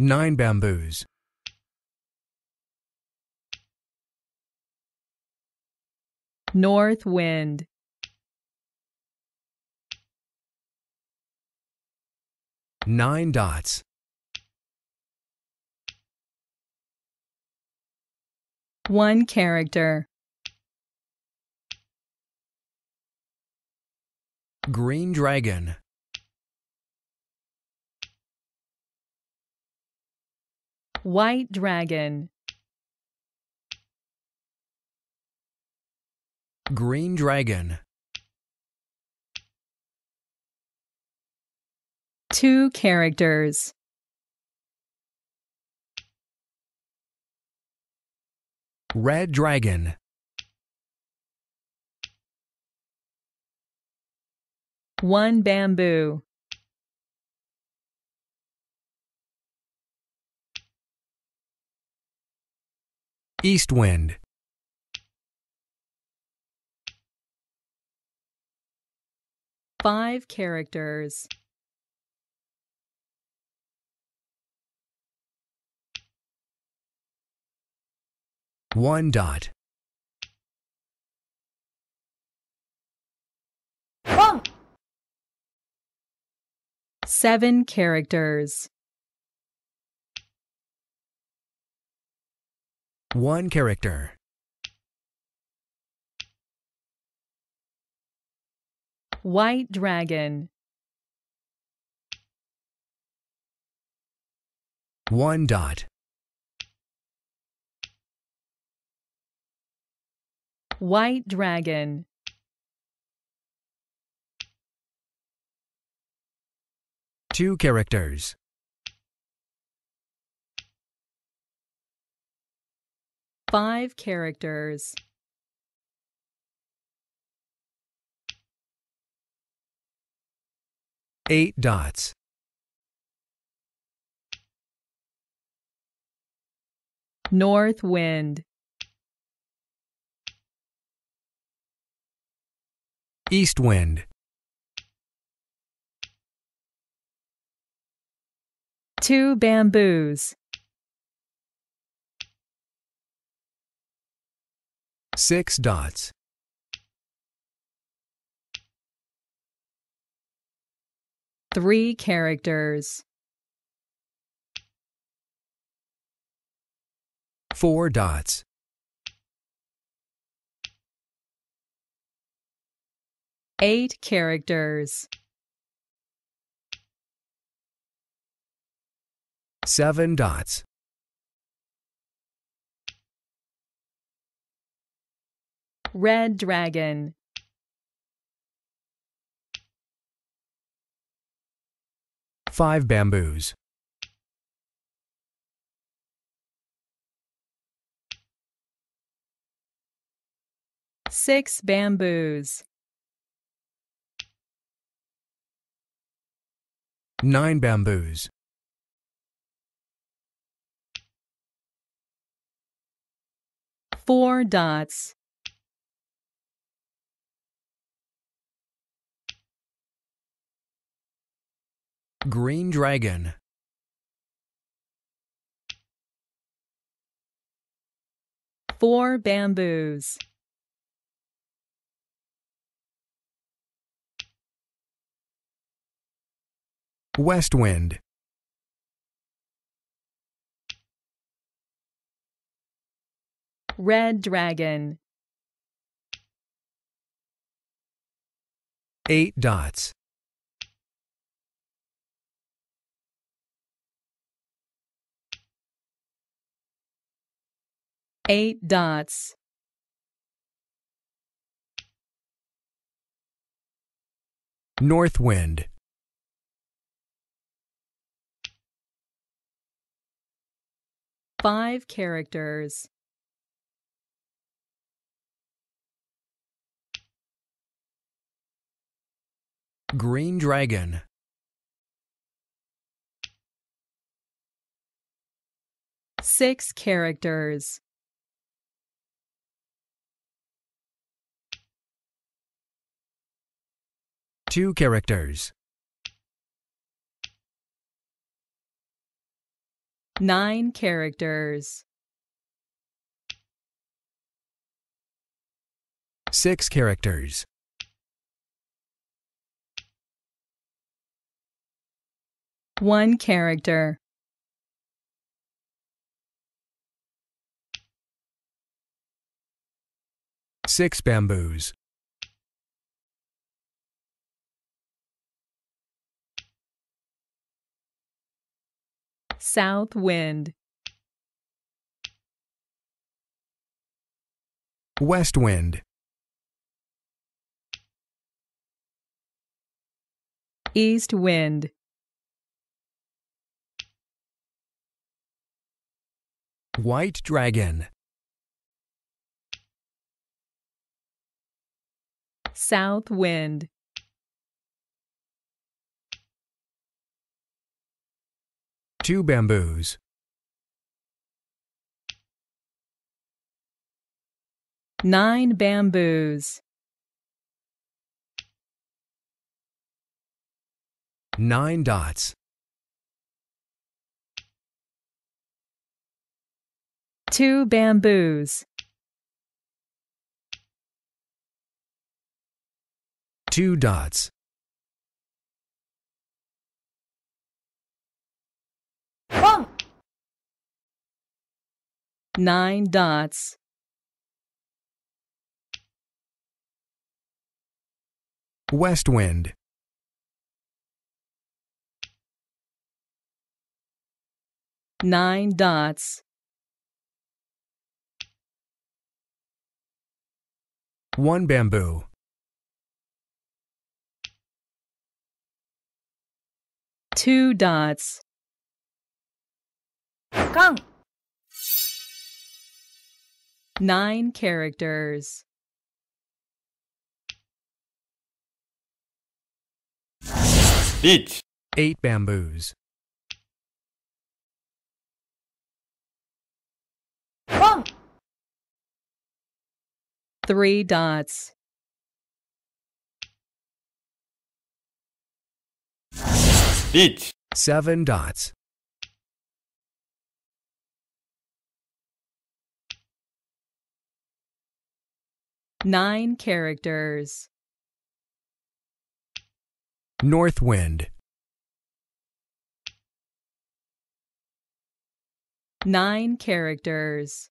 9 bamboos. North wind. Nine dots. One character. Green dragon. White dragon. Green dragon. Two characters. Red dragon. One bamboo. East wind. Five characters. One dot. Seven characters. One character. White dragon. One dot. White dragon. Two characters. five characters eight dots north wind east wind two bamboos Six dots. Three characters. Four dots. Eight characters. Seven dots. Red Dragon Five bamboos. Six bamboos. Nine bamboos. Four dots. Green Dragon Four bamboos West Wind Red Dragon Eight dots eight dots. North wind. Five characters. Green Dragon. Six characters. two characters. 9 characters, 6 characters, 1 character, 6 bamboos. south wind. West wind. East wind. White dragon. South wind. two bamboos. Nine bamboos. Nine dots. Two bamboos. Two dots. nine dots West wind. Nine dots. One bamboo. Two dots. Gong. Nine characters. Each. Eight bamboos. One. Three dots. Each. Seven dots. Nine characters. North Wind. Nine characters.